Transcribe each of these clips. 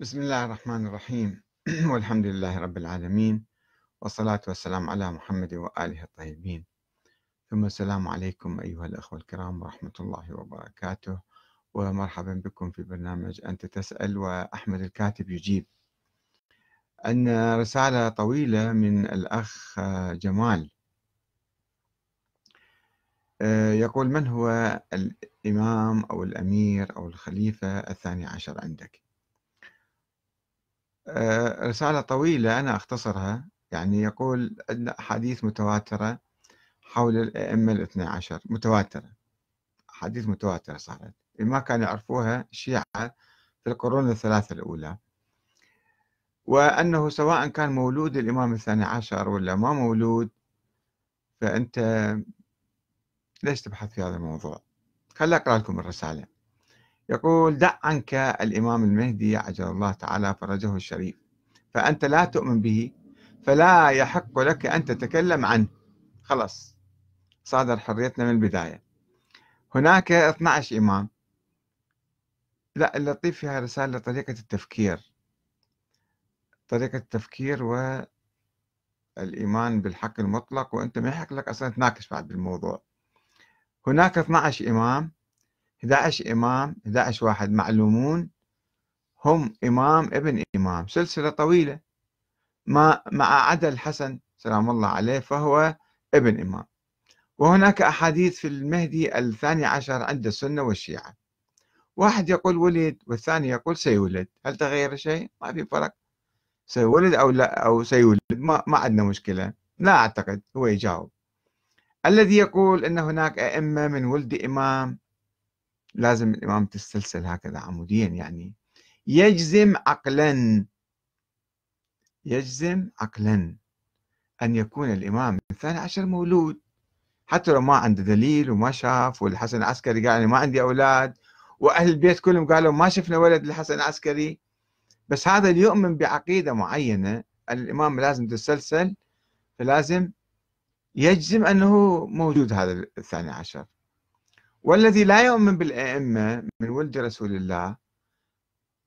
بسم الله الرحمن الرحيم والحمد لله رب العالمين والصلاة والسلام على محمد وآله الطيبين ثم السلام عليكم أيها الأخوة الكرام ورحمة الله وبركاته ومرحبا بكم في برنامج أنت تسأل وأحمد الكاتب يجيب أن رسالة طويلة من الأخ جمال آه، يقول من هو الإمام أو الأمير أو الخليفة الثاني عشر عندك آه، رسالة طويلة أنا أختصرها يعني يقول عندنا أحاديث متواترة حول الأئمة الاثنى عشر متواترة أحاديث متواترة صارت ما كانوا يعرفوها الشيعة في القرون الثلاثة الأولى وأنه سواء كان مولود الإمام الثاني عشر ولا ما مولود فأنت ليش تبحث في هذا الموضوع خلي أقرأ لكم الرسالة يقول دع عنك الإمام المهدي عجل الله تعالى فرجه الشريف فأنت لا تؤمن به فلا يحق لك أن تتكلم عنه خلاص صادر حريتنا من البداية هناك 12 إمام لا اللطيف فيها رسالة طريقة التفكير طريقة التفكير والإيمان بالحق المطلق وأنت ما يحق لك أصلا تناقش بعد بالموضوع هناك 12 إمام 11 إمام 11 واحد معلومون هم إمام ابن إمام سلسلة طويلة ما مع عدا الحسن سلام الله عليه فهو ابن إمام وهناك أحاديث في المهدي الثاني عشر عند السنة والشيعة واحد يقول ولد والثاني يقول سيولد هل تغير شيء؟ ما في فرق سيولد أو لا أو سيولد ما, ما عندنا مشكلة لا أعتقد هو يجاوب الذي يقول أن هناك أئمة من ولد إمام لازم الإمام تستلسل هكذا عموديا يعني يجزم عقلا يجزم عقلا أن يكون الإمام الثاني عشر مولود حتى لو ما عنده دليل وما شاف والحسن العسكري قال أنا ما عندي أولاد وأهل البيت كلهم قالوا ما شفنا ولد للحسن العسكري بس هذا اللي يؤمن بعقيدة معينة الإمام لازم تسلسل فلازم يجزم أنه موجود هذا الثاني عشر والذي لا يؤمن بالأئمة من ولد رسول الله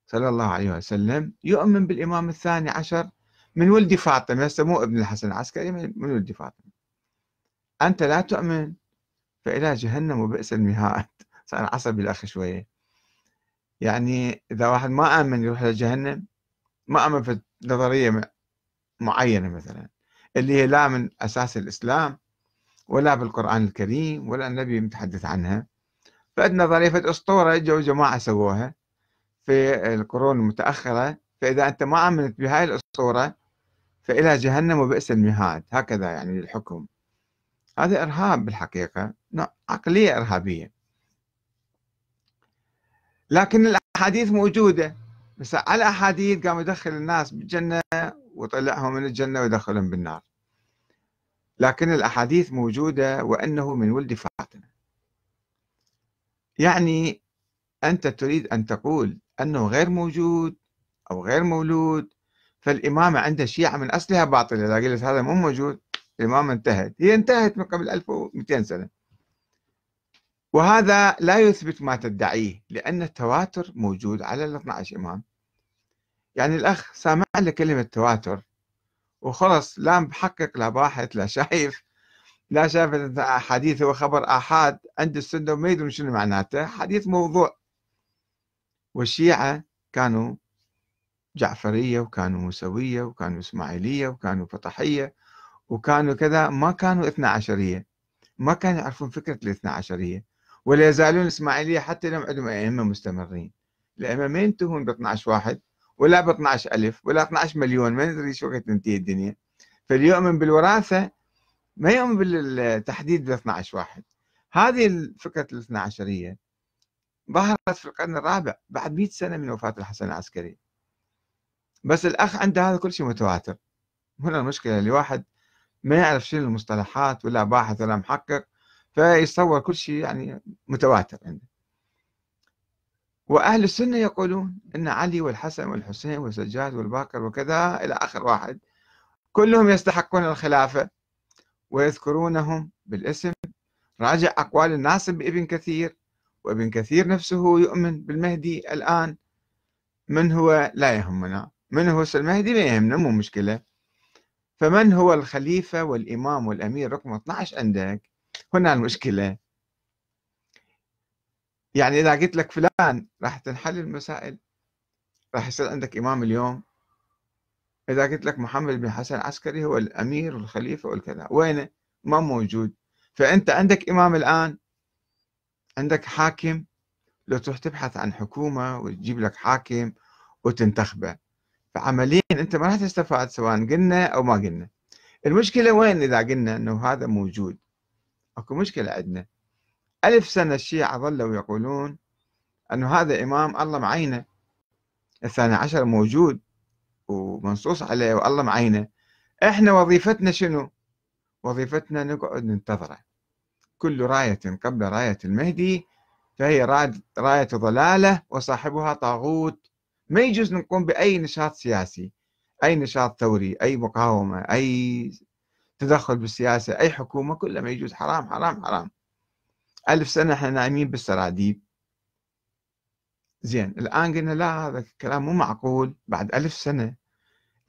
صلى الله عليه وسلم يؤمن بالإمام الثاني عشر من ولد فاطمة هسه مو ابن الحسن العسكري من ولد فاطمة أنت لا تؤمن فإلى جهنم وبئس المهاد صار عصبي الأخ شوية يعني إذا واحد ما آمن يروح لجهنم ما آمن في نظرية معينة مثلا اللي هي لا من أساس الإسلام ولا بالقرآن الكريم ولا النبي متحدث عنها فعندنا ظريفة أسطورة جو جماعة سووها في القرون المتأخرة فإذا أنت ما آمنت بهاي الأسطورة فإلى جهنم وبئس المهاد هكذا يعني الحكم هذا إرهاب بالحقيقة عقلية إرهابية لكن الأحاديث موجودة بس على الأحاديث قام يدخل الناس بالجنة ويطلعهم من الجنة ويدخلهم بالنار لكن الأحاديث موجودة وأنه من ولد فاطمة يعني أنت تريد أن تقول أنه غير موجود أو غير مولود فالإمامة عند الشيعة من أصلها باطلة إذا قلت هذا مو موجود الإمامة انتهت هي انتهت من قبل 1200 سنة وهذا لا يثبت ما تدعيه لأن التواتر موجود على ال 12 إمام يعني الأخ سامع له كلمة تواتر وخلص لا بحقق لا باحث لا شايف لا شايف حديث هو خبر احاد عند السنه ما يدرون شنو معناته حديث موضوع والشيعه كانوا جعفريه وكانوا موسويه وكانوا اسماعيليه وكانوا فطحيه وكانوا كذا ما كانوا اثنا عشريه ما كانوا يعرفون فكره الاثنا عشريه ولا يزالون اسماعيليه حتى لو عندهم ائمه مستمرين الائمه ما ينتهون ب 12 واحد ولا ب 12000 ولا 12 مليون ما ندري شو وقت تنتهي الدنيا فاللي يؤمن بالوراثه ما يؤمن بالتحديد ب 12 واحد هذه الفكرة الاثنى عشرية ظهرت في القرن الرابع بعد 100 سنه من وفاه الحسن العسكري بس الاخ عنده هذا كل شيء متواتر هنا المشكله لواحد ما يعرف شنو المصطلحات ولا باحث ولا محقق فيصور كل شيء يعني متواتر عنده وأهل السنة يقولون أن علي والحسن والحسين والسجاد والباقر وكذا إلى آخر واحد كلهم يستحقون الخلافة ويذكرونهم بالاسم راجع أقوال الناس بابن كثير وابن كثير نفسه يؤمن بالمهدي الآن من هو لا يهمنا من هو المهدي ما يهمنا مو مشكلة فمن هو الخليفة والإمام والأمير رقم 12 عندك هنا المشكلة يعني إذا قلت لك فلان راح تنحل المسائل راح يصير عندك إمام اليوم إذا قلت لك محمد بن حسن العسكري هو الأمير والخليفة والكذا وينه؟ ما موجود فأنت عندك إمام الآن عندك حاكم لو تروح تبحث عن حكومة وتجيب لك حاكم وتنتخبه فعمليا أنت ما راح تستفاد سواء قلنا أو ما قلنا المشكلة وين إذا قلنا أنه هذا موجود أكو مشكلة عندنا ألف سنة الشيعة ظلوا يقولون أن هذا إمام الله معينه الثاني عشر موجود ومنصوص عليه والله معينه احنا وظيفتنا شنو؟ وظيفتنا نقعد ننتظره كل راية قبل راية المهدي فهي راية ضلالة وصاحبها طاغوت ما يجوز نقوم بأي نشاط سياسي أي نشاط ثوري أي مقاومة أي تدخل بالسياسة أي حكومة كلها ما يجوز حرام حرام حرام ألف سنة احنا نايمين بالسراديب زين الآن قلنا لا هذا الكلام مو معقول بعد ألف سنة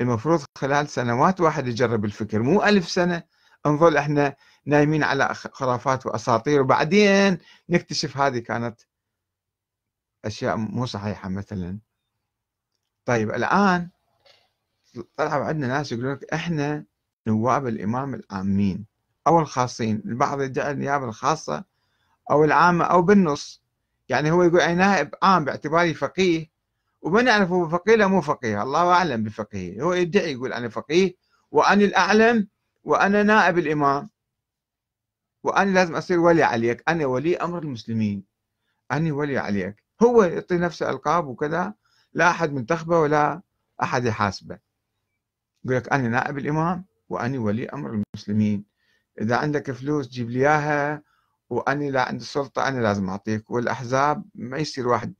المفروض خلال سنوات واحد يجرب الفكر مو ألف سنة نظل احنا نايمين على خرافات وأساطير وبعدين نكتشف هذه كانت أشياء مو صحيحة مثلا طيب الآن طلعوا عندنا ناس يقولون لك احنا نواب الإمام العامين أو الخاصين البعض يدعي النيابة الخاصة أو العامة أو بالنص يعني هو يقول أنا نائب عام باعتباري فقيه وما نعرف هو فقيه ولا مو فقيه الله أعلم بفقيه هو يدعي يقول أنا فقيه وأنا الأعلم وأنا نائب الإمام وأنا لازم أصير ولي عليك أنا ولي أمر المسلمين أنا ولي عليك هو يعطي نفسه ألقاب وكذا لا أحد منتخبه ولا أحد يحاسبه يقول لك أنا نائب الإمام واني ولي أمر المسلمين إذا عندك فلوس جيب لي إياها واني لا عندي السلطة أنا لازم أعطيك والأحزاب ما يصير واحد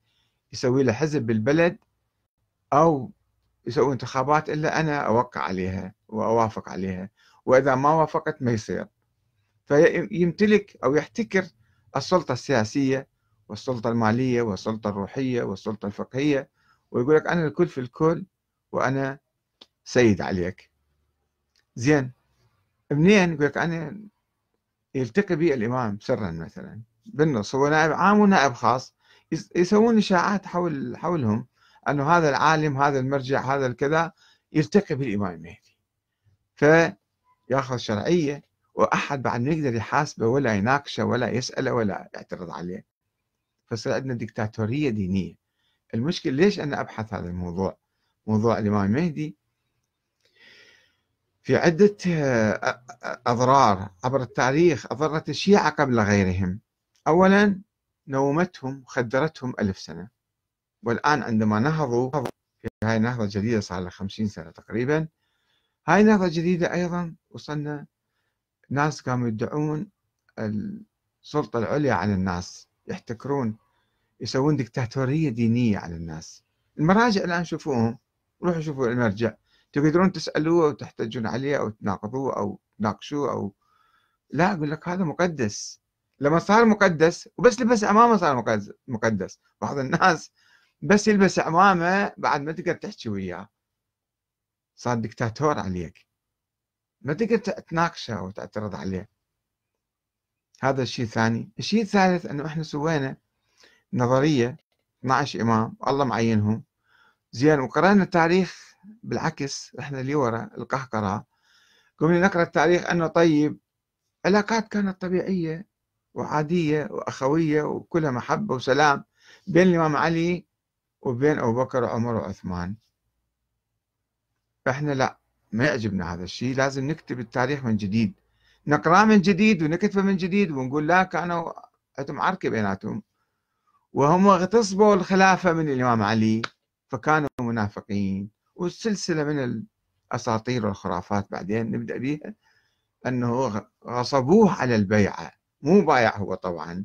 يسوي له حزب بالبلد أو يسوي انتخابات إلا أنا أوقع عليها وأوافق عليها وإذا ما وافقت ما يصير فيمتلك أو يحتكر السلطة السياسية والسلطة المالية والسلطة الروحية والسلطة الفقهية ويقول لك أنا الكل في الكل وأنا سيد عليك زين منين يقول لك أنا يلتقي به الإمام سرا مثلا بالنص هو نائب عام ونائب خاص يسوون إشاعات حول حولهم أنه هذا العالم هذا المرجع هذا الكذا يلتقي بالإمام المهدي فياخذ شرعية وأحد بعد ما يقدر يحاسبه ولا يناقشه ولا يسأله ولا يعترض عليه فصير عندنا دكتاتوريه دينية المشكلة ليش أنا أبحث هذا الموضوع موضوع الإمام المهدي في عدة آه، آه، أضرار عبر التاريخ أضرت الشيعة قبل غيرهم أولا نومتهم خدرتهم ألف سنة والآن عندما نهضوا في هاي نهضة جديدة صار لها 50 سنة تقريبا هاي نهضة جديدة أيضا وصلنا ناس قاموا يدعون السلطة العليا على الناس يحتكرون يسوون دكتاتورية دينية على الناس المراجع الآن شوفوهم روحوا شوفوا المرجع تقدرون تسألوه أو تحتجون عليه أو تناقضوه أو تناقشوه أو لا أقول لك هذا مقدس لما صار مقدس وبس لبس عمامة صار مقدس بعض الناس بس يلبس عمامة بعد ما تقدر تحكي وياه صار دكتاتور عليك ما تقدر تناقشه وتعترض عليه هذا الشيء الثاني الشيء الثالث أنه إحنا سوينا نظرية 12 إمام الله معينهم زين وقرأنا تاريخ بالعكس احنا اللي ورا القهقرة قمنا نقرأ التاريخ أنه طيب علاقات كانت طبيعية وعادية وأخوية وكلها محبة وسلام بين الإمام علي وبين أبو بكر وعمر وعثمان فإحنا لا ما يعجبنا هذا الشيء لازم نكتب التاريخ من جديد نقراه من جديد ونكتبه من جديد ونقول لا كانوا عندهم عركة بيناتهم وهم اغتصبوا الخلافة من الإمام علي فكانوا منافقين وسلسلة من الأساطير والخرافات بعدين نبدأ بها أنه غصبوه على البيعة مو بايع هو طبعا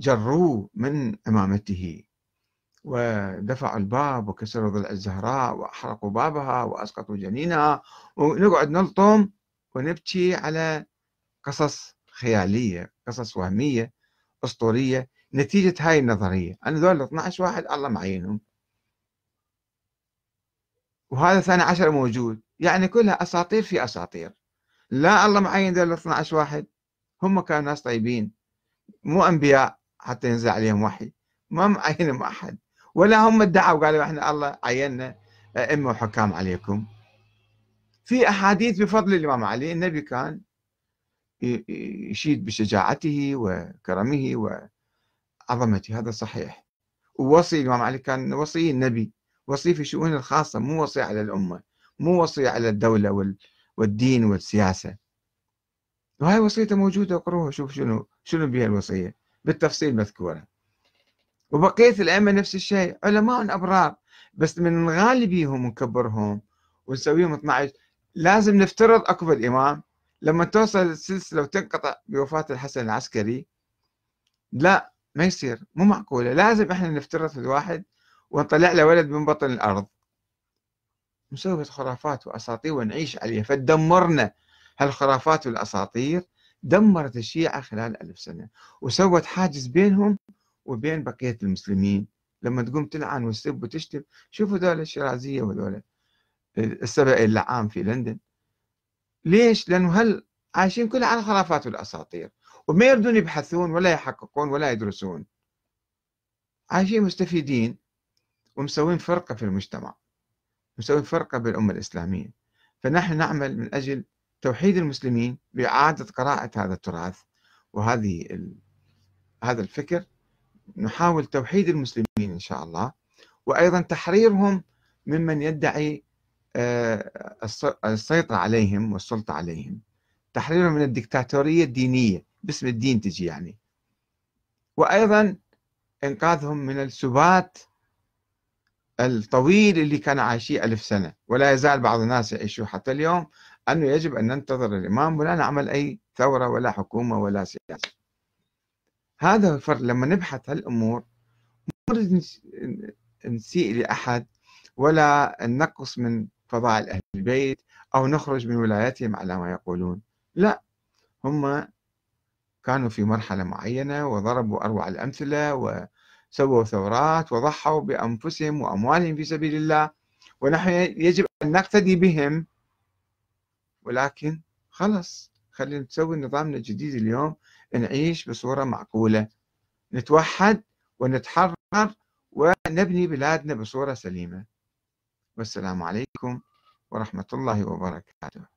جروه من إمامته ودفعوا الباب وكسروا ضلع الزهراء وأحرقوا بابها وأسقطوا جنينها ونقعد نلطم ونبكي على قصص خيالية قصص وهمية أسطورية نتيجة هاي النظرية أنا ذول 12 واحد الله معينهم وهذا الثاني عشر موجود يعني كلها أساطير في أساطير لا الله معين دول 12 واحد هم كانوا ناس طيبين مو أنبياء حتى ينزل عليهم وحي ما معينهم أحد ولا هم ادعوا قالوا احنا الله عيننا أئمة وحكام عليكم في أحاديث بفضل الإمام علي النبي كان يشيد بشجاعته وكرمه وعظمته هذا صحيح ووصي الإمام علي كان وصي النبي وصي في الشؤون الخاصة مو وصي على الأمة مو وصي على الدولة والدين والسياسة وهاي وصيته موجودة اقروها شوف شنو شنو بها الوصية بالتفصيل مذكورة وبقية الأئمة نفس الشيء علماء أبرار بس من غالبيهم ونكبرهم ونسويهم 12 لازم نفترض أكبر الإمام لما توصل السلسلة وتنقطع بوفاة الحسن العسكري لا ما يصير مو معقولة لازم احنا نفترض الواحد وطلع له ولد من بطن الأرض نسوي خرافات وأساطير ونعيش عليها فدمرنا هالخرافات والأساطير دمرت الشيعة خلال ألف سنة وسوت حاجز بينهم وبين بقية المسلمين لما تقوم تلعن وتسب وتشتم شوفوا دولة الشيرازية ودولة السبع اللعام في لندن ليش؟ لأنه هل عايشين كلها على الخرافات والأساطير وما يردون يبحثون ولا يحققون ولا يدرسون عايشين مستفيدين ومسوين فرقة في المجتمع مسوين فرقة بالأمة الإسلامية فنحن نعمل من أجل توحيد المسلمين بإعادة قراءة هذا التراث وهذه ال... هذا الفكر نحاول توحيد المسلمين إن شاء الله وأيضا تحريرهم ممن يدعي آه، السيطرة عليهم والسلطة عليهم تحريرهم من الدكتاتورية الدينية باسم الدين تجي يعني وأيضا إنقاذهم من السبات الطويل اللي كان عايشيه ألف سنة ولا يزال بعض الناس يعيشوا حتى اليوم أنه يجب أن ننتظر الإمام ولا نعمل أي ثورة ولا حكومة ولا سياسة هذا الفرق لما نبحث هالأمور نريد نسيء لأحد ولا ننقص من فضائل أهل البيت أو نخرج من ولايتهم على ما يقولون لا هم كانوا في مرحلة معينة وضربوا أروع الأمثلة و سووا ثورات وضحوا بأنفسهم وأموالهم في سبيل الله ونحن يجب أن نقتدي بهم ولكن خلص خلينا نسوي نظامنا الجديد اليوم نعيش بصورة معقولة نتوحد ونتحرر ونبني بلادنا بصورة سليمة والسلام عليكم ورحمة الله وبركاته